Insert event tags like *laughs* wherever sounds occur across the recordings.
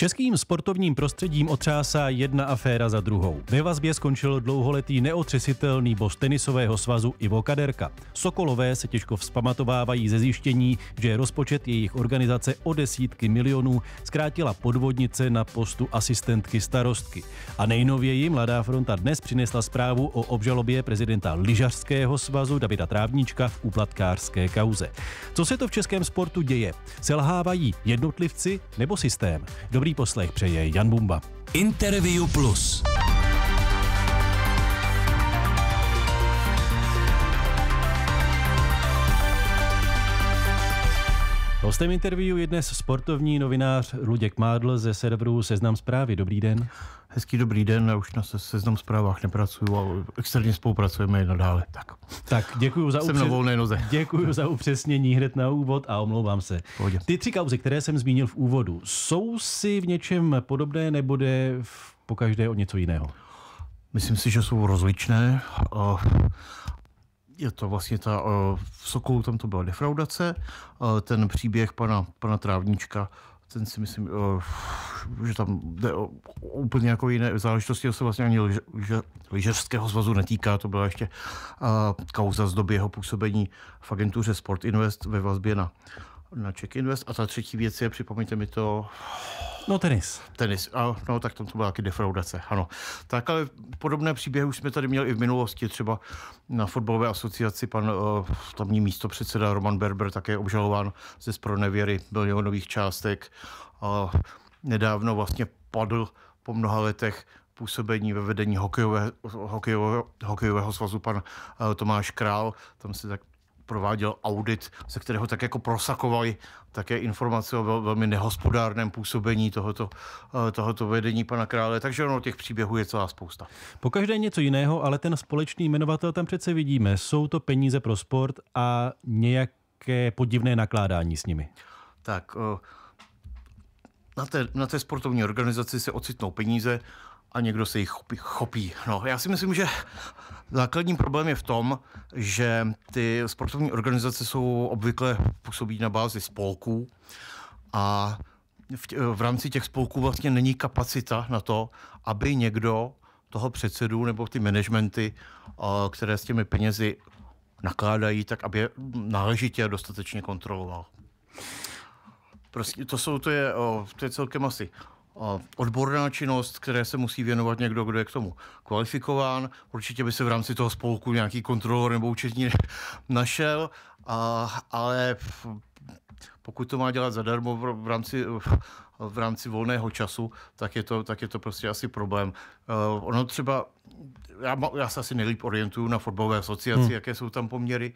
Českým sportovním prostředím otřásá jedna aféra za druhou. Ve vazbě skončil dlouholetý neotřesitelný boss tenisového svazu Ivo Kaderka. Sokolové se těžko vzpamatovávají ze zjištění, že rozpočet jejich organizace o desítky milionů zkrátila podvodnice na postu asistentky starostky. A nejnověji Mladá fronta dnes přinesla zprávu o obžalobě prezidenta Lyžařského svazu Davida Trávnička v úplatkářské kauze. Co se to v českém sportu děje? Selhávají jednotlivci nebo systém? Dobrý Dobrý poslech přeje Jan Bumba. Interview Plus. Hostem interview je dnes sportovní novinář Luděk Mádl ze serveru Seznam zprávy. Dobrý den. Hezký dobrý den, já už na seznam zprávách nepracuju a externě spolupracujeme i nadále. Tak, tak děkuji za, upřes... *laughs* děkuji za upřesnění hned na úvod a omlouvám se. Pohodě. Ty tři kauzy, které jsem zmínil v úvodu, jsou si v něčem podobné nebo jde v... po každé o něco jiného? Myslím si, že jsou rozličné. Je to vlastně ta, v Sokolu tam to byla defraudace, ten příběh pana, pana Trávníčka ten si myslím, eh, že tam jde o úplně jako jiné záležitosti, to se vlastně ani lyže, liže, svazu netýká, to byla ještě eh, kauza z doby jeho působení v agentuře Sport Invest ve vazbě na na Czech Invest. A ta třetí věc je, připomeňte mi to... No tenis. Tenis, a, no tak tam to byla taky defraudace, ano. Tak ale podobné příběhy už jsme tady měli i v minulosti, třeba na fotbalové asociaci pan uh, tamní místopředseda Roman Berber také obžalován ze spronevěry milionových částek. Uh, nedávno vlastně padl po mnoha letech působení ve vedení hokejové, hokejové, hokejového svazu pan uh, Tomáš Král. Tam se tak prováděl audit, ze kterého tak jako prosakovali také informace o velmi nehospodárném působení tohoto, eh, tohoto vedení pana krále. Takže ono těch příběhů je celá spousta. Pokaždé něco jiného, ale ten společný jmenovatel tam přece vidíme. Jsou to peníze pro sport a nějaké podivné nakládání s nimi. Tak eh, na té, na té sportovní organizaci se ocitnou peníze, a někdo se jich chopí. No, já si myslím, že základní problém je v tom, že ty sportovní organizace jsou obvykle působí na bázi spolků a v, tě, v rámci těch spolků vlastně není kapacita na to, aby někdo toho předsedu nebo ty managementy, eh, které s těmi penězi nakládají, tak aby je náležitě dostatečně kontroloval. Prostě to jsou, to je, eh, to je celkem asi odborná činnost, které se musí věnovat někdo, kdo je k tomu kvalifikován. Určitě by se v rámci toho spolku nějaký kontrolor nebo účetní *laughs* našel, a, ale pokud to má dělat zadarmo v rámci, v rámci volného času, tak je, to, tak je to prostě asi problém. Eh, ono třeba, já, já se asi nejlíp orientuju na fotbalové asociaci, hmm. jaké jsou tam poměry,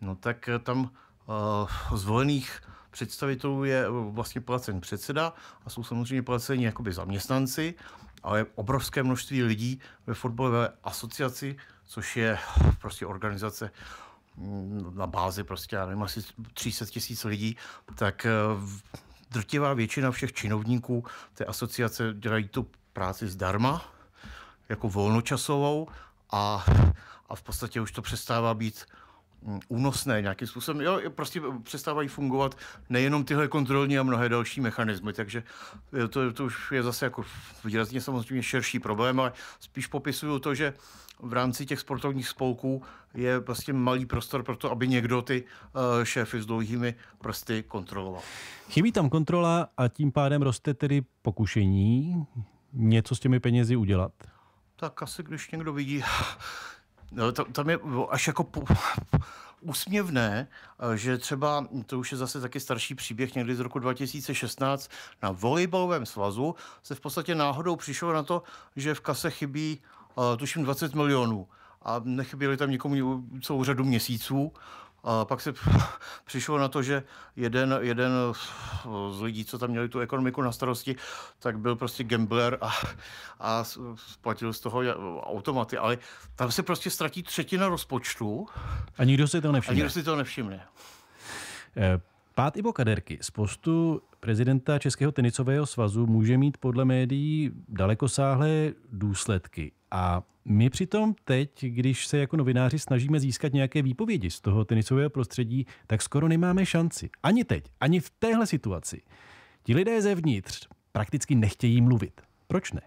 no tak tam eh, zvolených představitelů je eh, vlastně placen předseda a jsou samozřejmě placeni jakoby zaměstnanci, ale obrovské množství lidí ve fotbalové asociaci, což je prostě organizace mm, na bázi prostě, já nevím, asi 300 tisíc lidí, tak eh, drtivá většina všech činovníků té asociace dělají tu práci zdarma, jako volnočasovou a, a v podstatě už to přestává být Mm, únosné nějakým způsobem. Jo, prostě přestávají fungovat nejenom tyhle kontrolní a mnohé další mechanismy, takže to, to už je zase jako výrazně samozřejmě širší problém, ale spíš popisuju to, že v rámci těch sportovních spolků je prostě malý prostor pro to, aby někdo ty eh, šéfy s dlouhými prsty kontroloval. Chybí tam kontrola a tím pádem roste tedy pokušení něco s těmi penězi udělat. Tak asi, když někdo vidí No, to, tam je až jako po, *laughs* úsměvné, eh, že třeba, hm, to už je zase taky starší příběh, někdy z roku 2016, na volejbalovém svazu se v podstatě náhodou přišlo na to, že v kase chybí, eh, tuším, 20 milionů a nechyběli tam nikomu celou řadu měsíců a pak se *laughs* přišlo na to, že jeden, jeden z lidí, co tam měli tu ekonomiku na starosti, tak byl prostě gambler a, a splatil z toho automaty. Ale tam se prostě ztratí třetina rozpočtu. A nikdo si to nevšimne. A nikdo si to nevšimne. Eh, pát Ivo Kaderky z postu prezidenta Českého tenisového svazu může mít podle médií dalekosáhlé důsledky. A my přitom teď, když se jako novináři snažíme získat nějaké výpovědi z toho tenisového prostředí, tak skoro nemáme šanci. Ani teď, ani v téhle situaci. Ti lidé zevnitř prakticky nechtějí mluvit. Proč ne?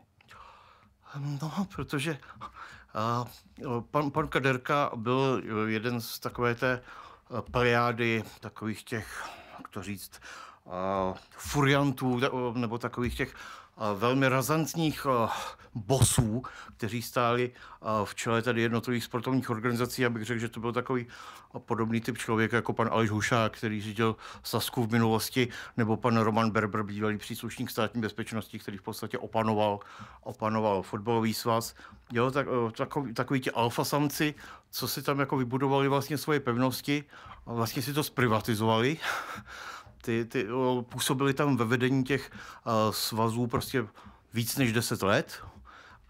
No, protože uh, pan, pan Kaderka byl jeden z takové té plejády takových těch, jak to říct, uh, furiantů nebo takových těch velmi razantních bosů, kteří stáli v čele tady jednotlivých sportovních organizací. Já bych řekl, že to byl takový podobný typ člověka jako pan Aleš Hušák, který řídil Sasku v minulosti, nebo pan Roman Berber, bývalý příslušník státní bezpečnosti, který v podstatě opanoval, opanoval fotbalový svaz. Jo, tak, e, takový, takový ti alfasamci, co si tam jako vybudovali vlastně svoje pevnosti, a vlastně si to zprivatizovali ty, ty působili tam ve vedení těch svazů prostě víc než 10 let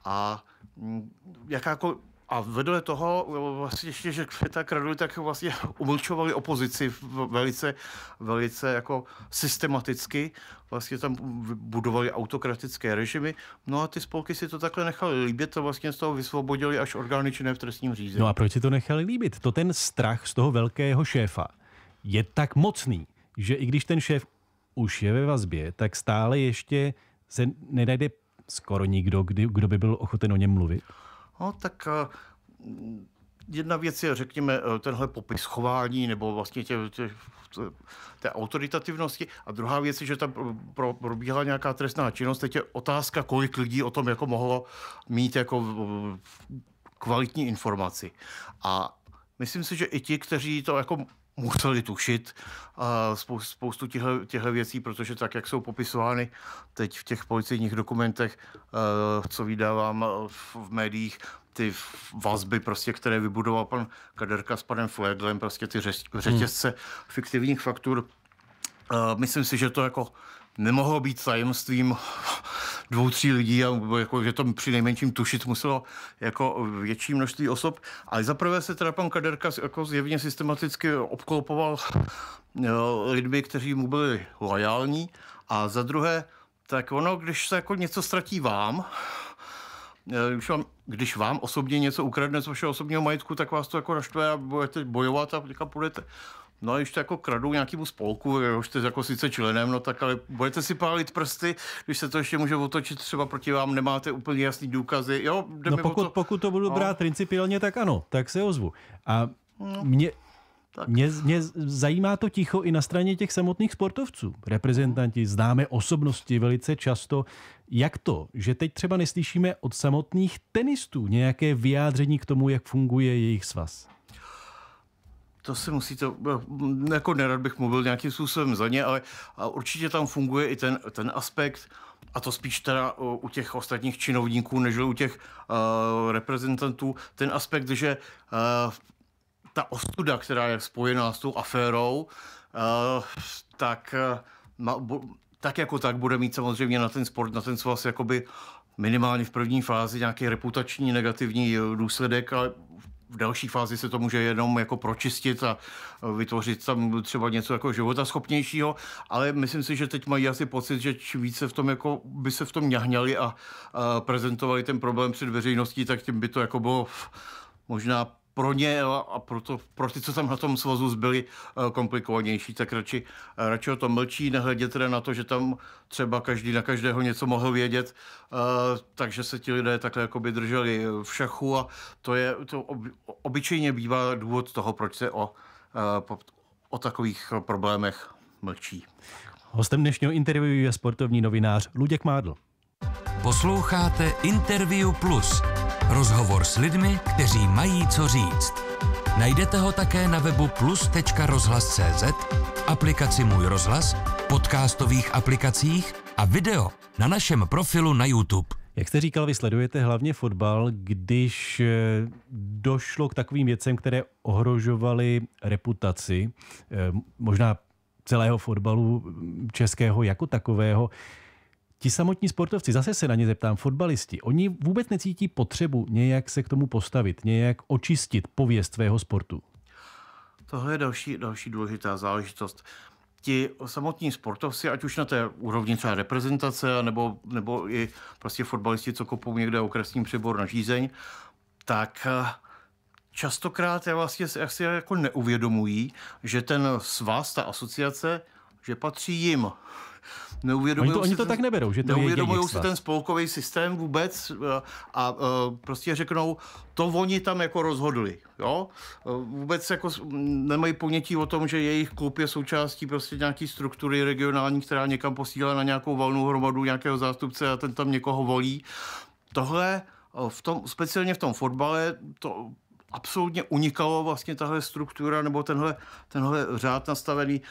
a mm, jakákoliv jako, a vedle toho vlastně ještě, že Květa kradli, tak vlastně umlčovali opozici velice, velice jako systematicky. Vlastně tam budovali autokratické režimy. No a ty spolky si to takhle nechali líbit a vlastně z toho vysvobodili až orgány činné v trestním řízení. No a proč si to nechali líbit? To ten strach z toho velkého šéfa je tak mocný, že i když ten šéf už je ve vazbě, tak stále ještě se nenajde skoro nikdo, kdy, kdo by byl ochoten o něm mluvit? No, tak eh, jedna věc je, řekněme, eh, tenhle popis chování nebo vlastně tě, tě, tě, té autoritativnosti a druhá věc je, že tam pro, probíhala nějaká trestná činnost. Teď je otázka, kolik lidí o tom jako mohlo mít jako eh, kvalitní informaci. A myslím si, že i ti, kteří to jako museli tušit a spoustu, spoustu těchto, těchto věcí, protože tak, jak jsou popisovány teď v těch policejních dokumentech, co vydávám v, v médiích, ty vazby, prostě, které vybudoval pan Kaderka s panem Fledlem, prostě ty řetězce hmm. fiktivních faktur, myslím si, že to jako nemohlo být tajemstvím dvou, tří lidí, a jako, že to při nejmenším tušit muselo jako větší množství osob. Ale zaprvé se teda pan Kaderka jako zjevně systematicky obklopoval jo, eh, lidmi, kteří mu byli lojální a za druhé, tak ono, když se jako něco ztratí vám, eh, když vám, když vám osobně něco ukradne z vašeho osobního majetku, tak vás to jako naštve a budete bojovat a půjdete No a ještě jako kradou nějakému spolku, jo, jste jako sice členem, no tak ale budete si pálit prsty, když se to ještě může otočit třeba proti vám, nemáte úplně jasný důkazy. Jo, no pokud, to... pokud to budu no. brát principiálně, tak ano, tak se ozvu. A no. mě, tak. Mě, mě zajímá to ticho i na straně těch samotných sportovců. Reprezentanti, známe osobnosti velice často. Jak to, že teď třeba neslyšíme od samotných tenistů nějaké vyjádření k tomu, jak funguje jejich svaz? to si musíte, eh, jako nerad bych mluvil nějakým způsobem za ně, ale a určitě tam funguje i ten, ten aspekt, a to spíš teda u těch ostatních činovníků, než u těch uh, reprezentantů, ten aspekt, že uh, ta ostuda, která je spojená s tou aférou, uh, tak, uh, ma, bo, tak jako tak bude mít samozřejmě na ten sport, na ten svaz jakoby minimálně v první fázi nějaký reputační negativní důsledek, ale v další fázi se to může jenom jako pročistit a vytvořit tam třeba něco jako životaschopnějšího, ale myslím si, že teď mají asi pocit, že čím více v tom jako by se v tom ňahňali a, a prezentovali ten problém před veřejností, tak tím by to jako bylo možná pro ně a pro, to, pro ty, co tam na tom svazu zbyli, eh, komplikovanější, tak radši, eh, radši o tom mlčí, nehledě teda na to, že tam třeba každý na každého něco mohl vědět, eh, takže se ti lidé takhle jakoby drželi v šachu a to je, to obyčejně bývá důvod toho, proč se o, o takových problémech mlčí. Hostem dnešního intervju je sportovní novinář Luděk Mádl. Posloucháte Interview Plus – Rozhovor s lidmi, kteří mají co říct. Najdete ho také na webu plus.rozhlas.cz, aplikaci Můj rozhlas, podcastových aplikacích a video na našem profilu na YouTube. Jak jste říkal, vy sledujete hlavně fotbal, když eh, došlo k takovým věcem, které ohrožovaly reputaci, eh, možná celého fotbalu českého jako takového ti samotní sportovci, zase se na ně zeptám, fotbalisti, oni vůbec necítí potřebu nějak se k tomu postavit, nějak očistit pověst svého sportu. Tohle je další, další důležitá záležitost ti samotní sportovci, ať už na té úrovni třeba reprezentace, nebo, nebo i prostě fotbalisti, co kopou někde okresní přebor na žízeň, tak eh, častokrát je vlastně asi jako neuvědomují, že ten svaz, ta asociace, že patří jim. *laughs* neuvědomují oni to, oni to ten, tak neberou, že to neuvědomují si ten spolkový systém vůbec eh, a, a eh, prostě řeknou, to oni tam jako rozhodli. Jo? Eh, vůbec jako nemají ponětí o tom, že jejich klub je součástí prostě nějaký struktury regionální, která někam posílá na nějakou valnou hromadu nějakého zástupce a ten tam někoho volí. Tohle v tom, speciálně v tom fotbale, to absolutně unikalo vlastně tahle struktura nebo tenhle, tenhle řád nastavený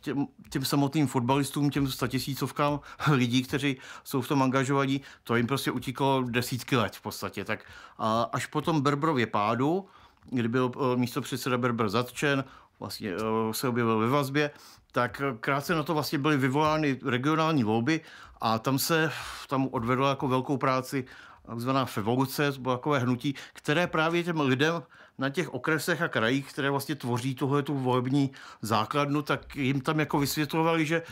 těm, těm samotným fotbalistům, těm statisícovkám *laughs* lidí, kteří jsou v tom angažovaní, to jim prostě utíkalo desítky let v podstatě. Tak až potom Berbrově pádu, kdy byl eh, místo předseda Berber zatčen, vlastně eh, se objevil ve vazbě, tak eh, krátce na to vlastně byly vyvolány regionální volby a tam se tam odvedla jako velkou práci takzvaná fevoluce, to bylo takové hnutí, které právě těm lidem na těch okresech a krajích, které vlastně tvoří tuhle tu volební základnu, tak jim tam jako vysvětlovali, že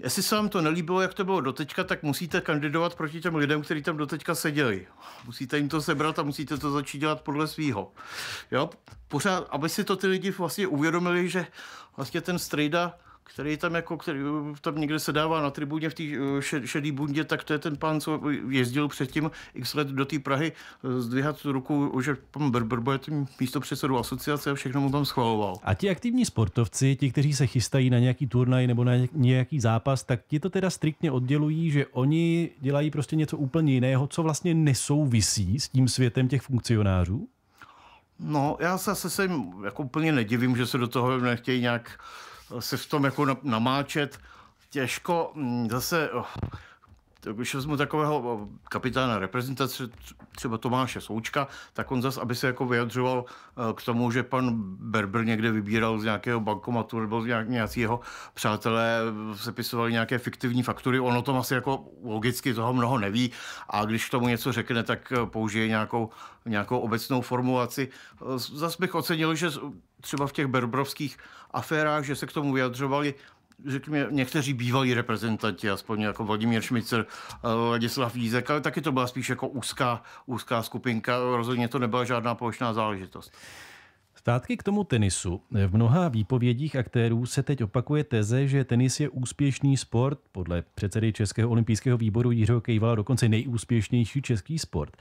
jestli se vám to nelíbilo, jak to bylo doteďka, tak musíte kandidovat proti těm lidem, kteří tam doteďka seděli. Musíte jim to sebrat a musíte to začít dělat podle svýho. Jo? Pořád, aby si to ty lidi vlastně uvědomili, že vlastně ten strejda který tam jako, který uh, tam někde se dává na tribuně v té uh, šedé bundě, tak to je ten pán, co jezdil předtím x let do té Prahy eh, zdvíhat ruku, že pan Berberbo je tím místo předsedu asociace a všechno mu tam schvaloval. A ti aktivní sportovci, ti, kteří se chystají na nějaký turnaj nebo na nějaký zápas, tak ti to teda striktně oddělují, že oni dělají prostě něco úplně jiného, co vlastně nesouvisí s tím světem těch funkcionářů? No, já se, se jim jako úplně nedivím, že se do toho nechtějí nějak se v tom jako namáčet. Těžko mm, zase oh, tak když vezmu takového kapitána reprezentace, třeba Tomáše Součka, tak on zas, aby se jako vyjadřoval e, k tomu, že pan Berber někde vybíral z nějakého bankomatu nebo z nějak, nějakého přátelé, e, sepisovali nějaké fiktivní faktury, on o tom asi jako logicky toho mnoho neví a když k tomu něco řekne, tak e, použije nějakou, nějakou obecnou formulaci. Zas bych ocenil, že třeba v těch berbrovských aférách, že se k tomu vyjadřovali řekněme, někteří bývalí reprezentanti, aspoň jako Vladimír Šmicer, eh, Ladislav Jízek, ale taky to byla spíš jako úzká, úzká skupinka, rozhodně to nebyla žádná plošná záležitost. Státky k tomu tenisu. V mnoha výpovědích aktérů se teď opakuje teze, že tenis je úspěšný sport, podle předsedy Českého olympijského výboru Jiřího Kejvala dokonce nejúspěšnější český sport.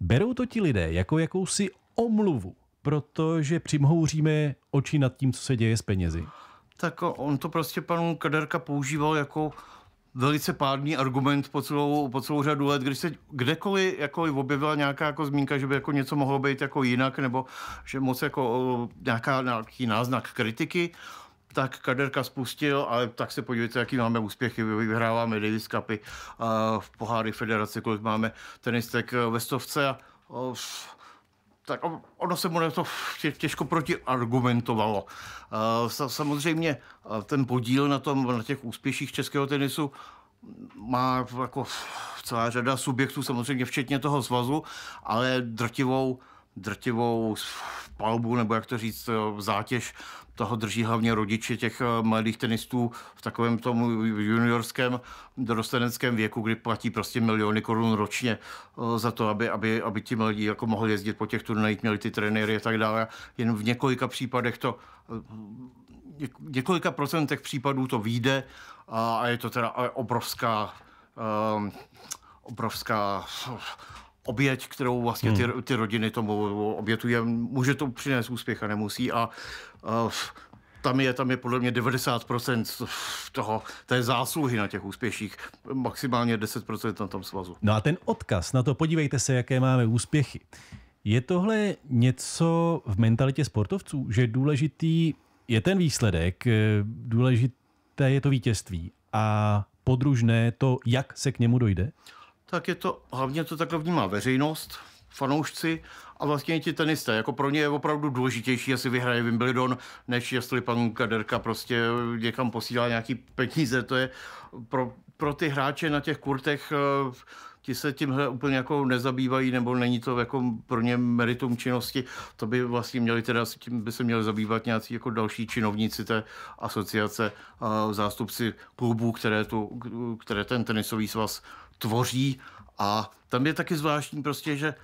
Berou to ti lidé jako jakousi omluvu, protože přimhouříme oči nad tím, co se děje s penězi tak on to prostě pan Kaderka používal jako velice pádný argument po celou, po celou řadu let, když se kdekoliv jako objevila nějaká jako zmínka, že by jako něco mohlo být jako jinak, nebo že moc jako nějaká, nějaký náznak kritiky, tak Kaderka spustil, ale tak se podívejte, jaký máme úspěchy. Vyhráváme Davis Cupy v poháry federace, kolik máme tenistek eh, ve stovce tak ono se mu to těžko protiargumentovalo. Eh, samozřejmě eh, ten podíl na, tom, na těch úspěších českého tenisu má jako celá řada subjektů, samozřejmě včetně toho svazu, ale drtivou drtivou palbu, nebo jak to říct, eh, zátěž toho drží hlavně rodiče těch eh, mladých tenistů v takovém tom juniorském dorosteneckém věku, kdy platí prostě miliony korun ročně eh, za to, aby, aby, aby ti mladí jako mohli jezdit po těch turnajích, měli ty trenéry a tak dále. Jen v několika případech to několika procentech případů to vyjde a je to teda obrovská um, obrovská oběť, kterou vlastně ty, hmm. ty rodiny tomu obětují. Může to přinést úspěch a nemusí. A a tam je, tam je podle mě 90% toho, té zásluhy na těch úspěších, maximálně 10% na tom svazu. No a ten odkaz, na to podívejte se, jaké máme úspěchy. Je tohle něco v mentalitě sportovců, že důležitý je ten výsledek, eh, důležité je to vítězství a podružné to, jak se k němu dojde? tak je to, hlavně to takhle vnímá veřejnost, fanoušci a vlastně ti tenisté. Jako pro ně je opravdu důležitější, jestli vyhraje Wimbledon, než jestli pan Kaderka prostě někam posílá nějaký peníze. To je pro, pro ty hráče na těch kurtech eh, ti se tímhle úplně jako nezabývají, nebo není to jako pro ně meritum činnosti, to by vlastně měli teda, tím by se měli zabývat nějací jako další činovníci té asociace, eh, zástupci klubů, které, tu, které ten tenisový svaz tvoří a tam je taky zvláštní prostě, že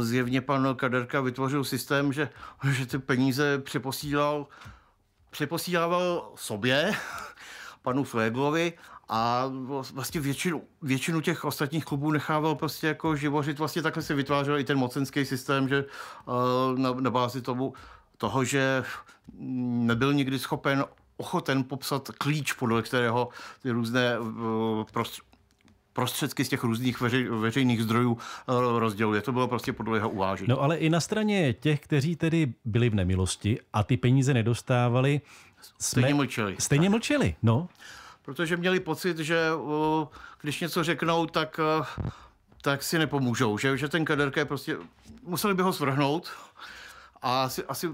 eh, zjevně pan Kaderka vytvořil systém, že, že ty peníze přeposílal, přeposílával sobě, *laughs* panu Fleglovi a vlastně většinu, většinu těch ostatních klubů nechával prostě jako živořit. Vlastně takhle se vytvářel i ten mocenský systém, že eh, na, na bázi tomu, toho, že nebyl nikdy schopen ochoten popsat klíč, podle kterého ty různé eh, prostředky z těch různých veřejných zdrojů eh, rozděluje. To bylo prostě podle jeho uvážení. No ale i na straně těch, kteří tedy byli v nemilosti a ty peníze nedostávali, stejně mlčeli. Stejně mlčeli, no. Protože měli pocit, že eh, když něco řeknou, tak eh, tak si nepomůžou, že, že ten kaderka je prostě, museli by ho svrhnout a asi, asi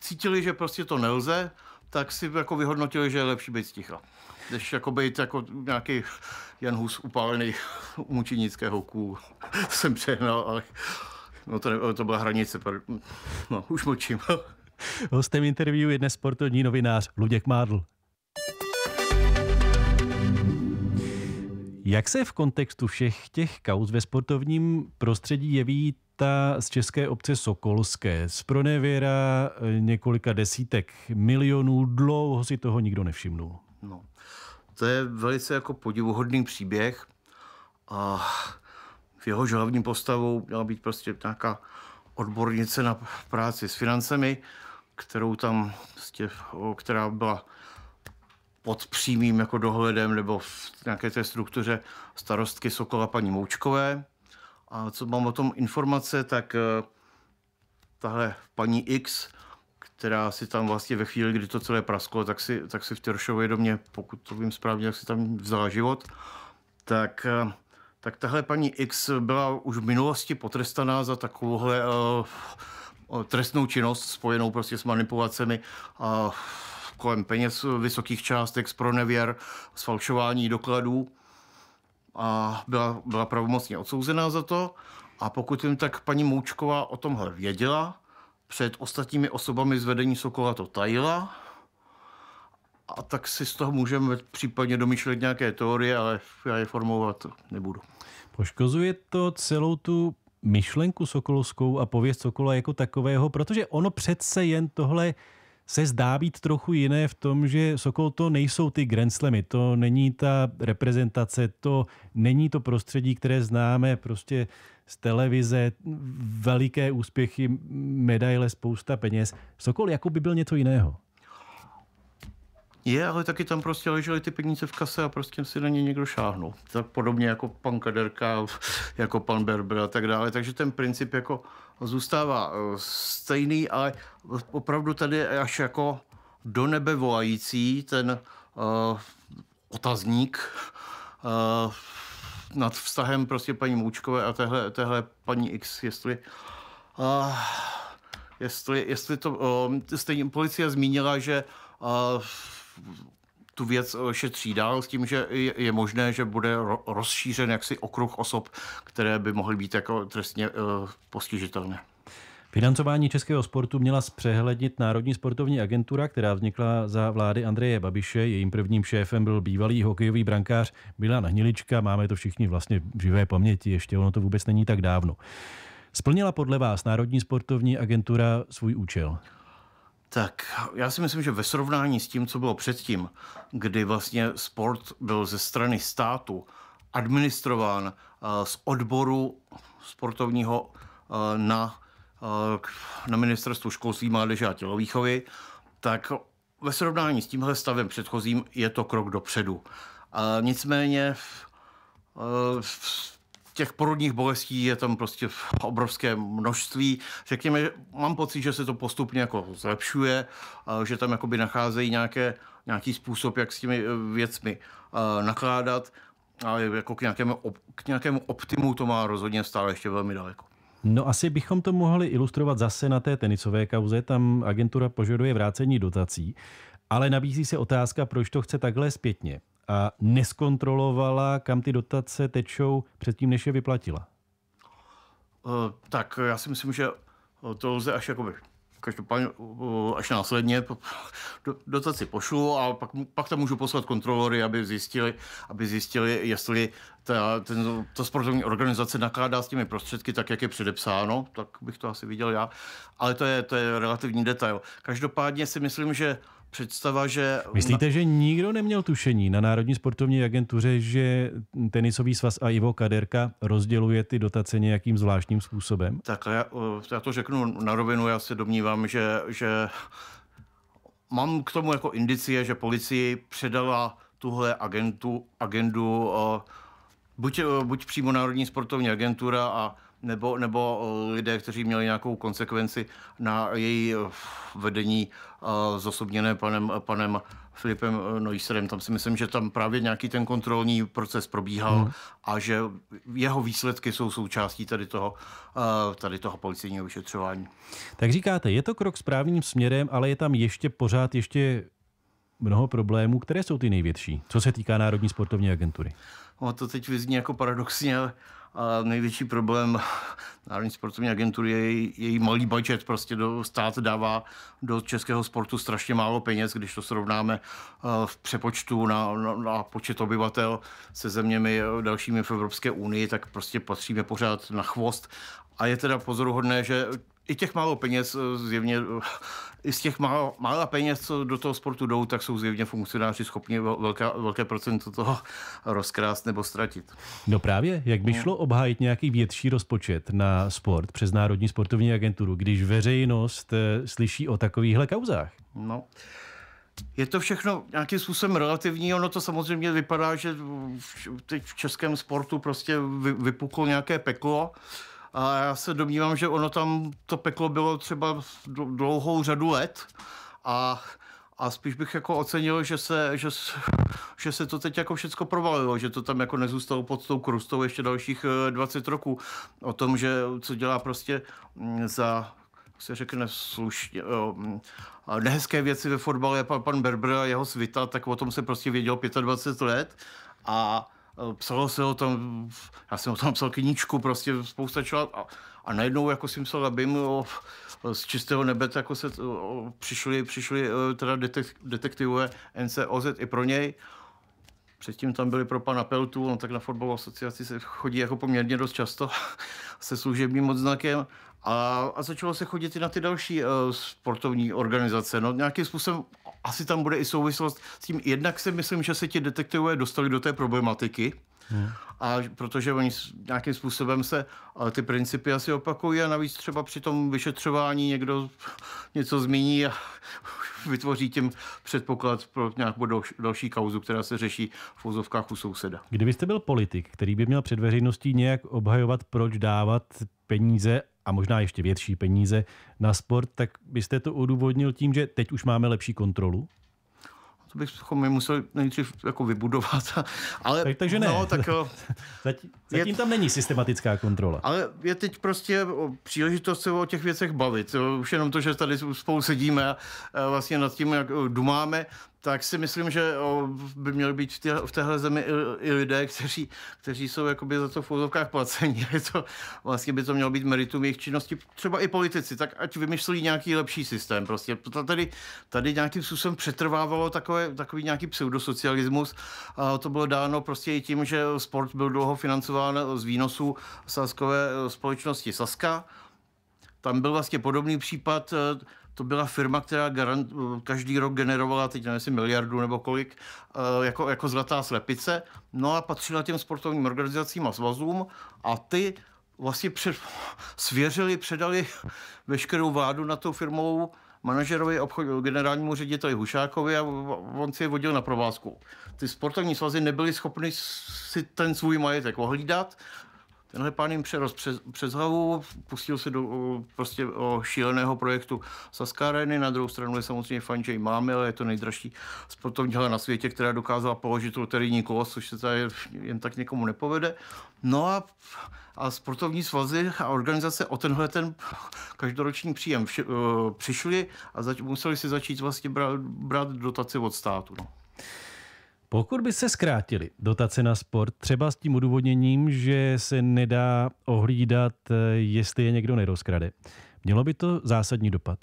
cítili, že prostě to nelze, tak si jako vyhodnotili, že je lepší být sticha. Jdeš jako být jako nějaký Jan Hus upálený mučinického kůl. *laughs* jsem přehnal, ale no to, ne, to byla hranice. No, už mlčím. *laughs* Hostem interview je dnes sportovní novinář Luděk Mádl. Jak se v kontextu všech těch kauz ve sportovním prostředí jeví ta z české obce Sokolské, z pronevěra eh, několika desítek milionů, dlouho si toho nikdo nevšimnul? No. To je velice jako podivuhodný příběh a v jeho hlavní postavou měla být prostě nějaká odbornice na práci s financemi, kterou tam, prostě, která byla pod přímým jako dohledem nebo v nějaké té struktuře starostky Sokola paní Moučkové. A co mám o tom informace, tak eh, tahle paní X která si tam vlastně ve chvíli, kdy to celé prasklo, tak si, tak si v Tyršově domě, pokud to vím správně, jak si tam vzala život, tak, eh, tak tahle paní X byla už v minulosti potrestaná za takovouhle uh, trestnou činnost spojenou prostě s manipulacemi a uh, kolem peněz vysokých částek z pronevěr, sfalšování dokladů a byla, byla pravomocně odsouzená za to. A pokud jim tak paní Moučková o tomhle věděla, před ostatními osobami z vedení Sokola to tajila. A tak si z toho můžeme případně domýšlet nějaké teorie, ale já je formulovat nebudu. Poškozuje to celou tu myšlenku Sokolovskou a pověst Sokola jako takového, protože ono přece jen tohle se zdá být trochu jiné v tom, že Sokol to nejsou ty grenslemy, to není ta reprezentace, to není to prostředí, které známe prostě z televize, veliké úspěchy, medaile, spousta peněz. Sokol jako by byl něco jiného. Je, ale taky tam prostě ležely ty peníze v kase a prostě si na ně někdo šáhnul. Tak podobně jako pan Kaderka, *laughs* jako pan Berber a tak dále. Takže ten princip jako zůstává eh, stejný, ale opravdu tady je až jako do nebe volající ten uh, otazník, uh, nad vztahem prostě paní Můčkové a téhle, téhle paní X, jestli... Uh, jestli, jestli to... Uh, stejně policie zmínila, že uh, tu věc šetří dál s tím, že je, je možné, že bude rozšířen jaksi okruh osob, které by mohly být jako trestně uh, postižitelné. Financování českého sportu měla zpřehlednit Národní sportovní agentura, která vznikla za vlády Andreje Babiše. Jejím prvním šéfem byl bývalý hokejový brankář Milan Hnilička. Máme to všichni vlastně v živé paměti, ještě ono to vůbec není tak dávno. Splnila podle vás Národní sportovní agentura svůj účel? Tak já si myslím, že ve srovnání s tím, co bylo předtím, kdy vlastně sport byl ze strany státu administrován eh, z odboru sportovního eh, na na ministerstvu školství, mládeže a tělovýchovy, tak ve srovnání s tímhle stavem předchozím je to krok dopředu. A nicméně eh, v těch porodních bolestí je tam prostě obrovské množství. Řekněme, mám pocit, že se to postupně jako zlepšuje, že tam jakoby nacházejí nějaké, nějaký způsob, jak s těmi eh, věcmi eh, nakládat, ale jako k nějakému, k nějakému optimu to má rozhodně stále ještě velmi daleko. No asi bychom to mohli ilustrovat zase na té tenisové kauze. Tam agentura požaduje vrácení dotací, ale nabízí se otázka, proč to chce takhle zpětně. A neskontrolovala, kam ty dotace tečou předtím, než je vyplatila. Eh, tak já si myslím, že to lze až jakoby Každopádně až následně dotaci pošlu a pak, pak tam můžu poslat kontrolory, aby zjistili, aby zjistili jestli ta, ten, ta sportovní organizace nakládá s těmi prostředky tak, jak je předepsáno, tak bych to asi viděl já, ale to je, to je relativní detail. Každopádně si myslím, že představa, že... Myslíte, že nikdo neměl tušení na Národní sportovní agentuře, že tenisový svaz a Ivo Kaderka rozděluje ty dotace nějakým zvláštním způsobem? Tak já, eh, já to řeknu na rovinu, já se domnívám, že, že mám k tomu jako indicie, že policii předala tuhle agentu, agendu eh, buď, eh, buď přímo Národní sportovní agentura a nebo, nebo eh, lidé, kteří měli nějakou konsekvenci na její eh, vedení eh, zosobněné panem, panem Filipem Neusserem. Tam si myslím, že tam právě nějaký ten kontrolní proces probíhal hmm. a že jeho výsledky jsou součástí tady toho, tady toho policijního vyšetřování. Tak říkáte, je to krok správným směrem, ale je tam ještě pořád ještě mnoho problémů, které jsou ty největší, co se týká Národní sportovní agentury. No, to teď vyzní jako paradoxně, ale a největší problém *laughs* Národní sportovní agentury je její, její malý budget. Prostě do, stát dává do českého sportu strašně málo peněz, když to srovnáme eh, v přepočtu na, na, na počet obyvatel se zeměmi eh, dalšími v Evropské unii, tak prostě patříme pořád na chvost. A je teda pozoruhodné, že i těch málo peněz eh, zjevně, eh, i z těch málo, mála peněz, co do toho sportu jdou, tak jsou zjevně funkcionáři schopni velká, velké procento toho rozkrást nebo ztratit. No právě, jak by no. šlo obhájit nějaký větší rozpočet na sport přes Národní sportovní agenturu, když veřejnost eh, slyší o takovýchhle kauzách? No, je to všechno nějakým způsobem relativní, ono to samozřejmě vypadá, že teď v českém sportu prostě vypuklo nějaké peklo, a já se domnívám, že ono tam to peklo bylo třeba dlouhou řadu let a, a spíš bych jako ocenil, že se, že, že se to teď jako všecko provalilo, že to tam jako nezůstalo pod tou krustou ještě dalších 20 eh, roků. O tom, že co dělá prostě mm, za se řekne slušně, mm, nehezké věci ve fotbale pan, pan Berber a jeho svita, tak o tom se prostě vědělo 25 let a Eh, psalo se o tom, já jsem o tom psal knížku, prostě spousta člověk a, a najednou jako jsem psal labim, z čistého nebe jako se o, přišli, přišli eh, teda detek, detektivové NCOZ i pro něj Předtím tam byli pro pana Peltu, no tak na fotbalovou asociaci se chodí jako poměrně dost často *laughs* se služebním odznakem. A, a začalo se chodit i na ty další uh, sportovní organizace. No nějakým způsobem asi tam bude i souvislost s tím. Jednak si myslím, že se ti detektivové dostali do té problematiky, Hmm. A protože oni nějakým způsobem se ty principy asi opakují a navíc třeba při tom vyšetřování někdo něco zmíní a *laughs* vytvoří tím předpoklad pro nějakou další kauzu, která se řeší v úzovkách u souseda. Kdybyste byl politik, který by měl před veřejností nějak obhajovat, proč dávat peníze a možná ještě větší peníze na sport, tak byste to odůvodnil tím, že teď už máme lepší kontrolu? to bychom jako museli nejdřív jako vybudovat. *laughs* Ale, tak, takže ne. No, tak, *laughs* zatím, zatím je, tam není systematická kontrola. Ale je teď prostě příležitost se o těch věcech bavit. Už jenom to, že tady spolu sedíme a vlastně nad tím jak dumáme, tak si myslím, že by měli být v, té, v téhle zemi i, i lidé, kteří, kteří jsou jakoby za to v fouzovkách placení. Je *laughs* to, vlastně by to mělo být meritum jejich činnosti. Třeba i politici, tak ať vymyslí nějaký lepší systém. Prostě tady, tady nějakým způsobem přetrvávalo takové, takový nějaký pseudosocialismus. A to bylo dáno prostě i tím, že sport byl dlouho financován z výnosů saskové e, společnosti Saska. Tam byl vlastně podobný případ e, to byla firma, která garant, každý rok generovala, teď nevím, miliardu nebo kolik, eh, jako, jako zlatá slepice, no a patřila těm sportovním organizacím a svazům a ty vlastně před, *laughs* svěřili, předali *laughs* veškerou vládu na tou firmou manažerovi, obchod, generálnímu řediteli Hušákovi a on si je vodil na provázku. Ty sportovní svazy nebyly schopny si ten svůj majetek ohlídat Tenhle pán jim přeroz přes, přes hlavu, pustil se do prostě o šíleného projektu Saskareny. Na druhou stranu je samozřejmě fajn, že máme, ale je to nejdražší sportovní hala na světě, která dokázala položit loterijní kolos, což se tady jen tak někomu nepovede. No a, a sportovní svazy a organizace o tenhle ten každoroční příjem vši, uh, přišli a zač, museli si začít vlastně brát, brát dotaci od státu. No. Pokud by se zkrátily dotace na sport, třeba s tím udůvodněním, že se nedá ohlídat, jestli je někdo nerozkrade, mělo by to zásadní dopad?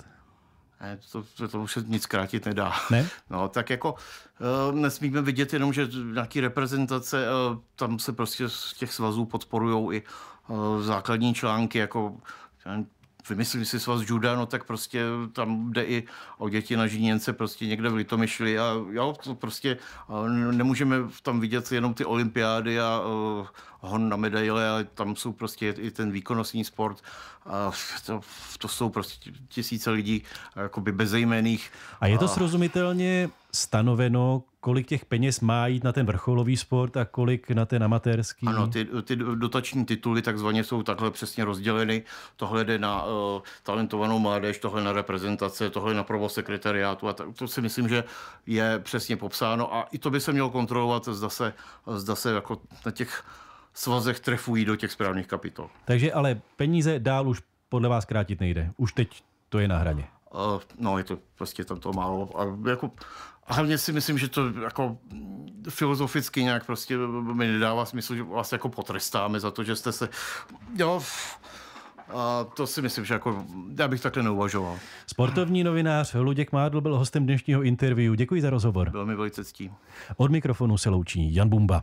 Ne, to, to, to už se nic zkrátit nedá. Ne? *laughs* No, tak jako e, nesmíme vidět jenom, že nějaký reprezentace, e, tam se prostě z těch svazů podporujou i e, základní články, jako vymyslím si svaz juda, no tak prostě tam jde i o děti na Žiněnce, prostě někde v Litomyšli a jo, to prostě nemůžeme tam vidět jenom ty olympiády a uh, hon na medaile, ale tam jsou prostě i ten výkonnostní sport a to, to jsou prostě tisíce lidí jakoby bezejmených. A je to srozumitelně stanoveno, kolik těch peněz má jít na ten vrcholový sport a kolik na ten amatérský? Ano, ty, ty dotační tituly takzvaně jsou takhle přesně rozděleny. Tohle jde na uh, talentovanou mládež, tohle na reprezentace, tohle na provoz sekretariátu a tak, to si myslím, že je přesně popsáno a i to by se mělo kontrolovat, zda se, zda se jako na těch svazech trefují do těch správných kapitol. Takže ale peníze dál už podle vás krátit nejde. Už teď to je na hraně. Uh, no, je to prostě tam to málo. A jako a hlavně si myslím, že to jako mm, filozoficky nějak prostě mi nedává smysl, že vás jako potrestáme za to, že jste se... Jo, a to si myslím, že jako, já bych takhle neuvažoval. Sportovní novinář Luděk Mádl byl hostem dnešního interview. Děkuji za rozhovor. Bylo mi velice ctí. Od mikrofonu se loučí Jan Bumba.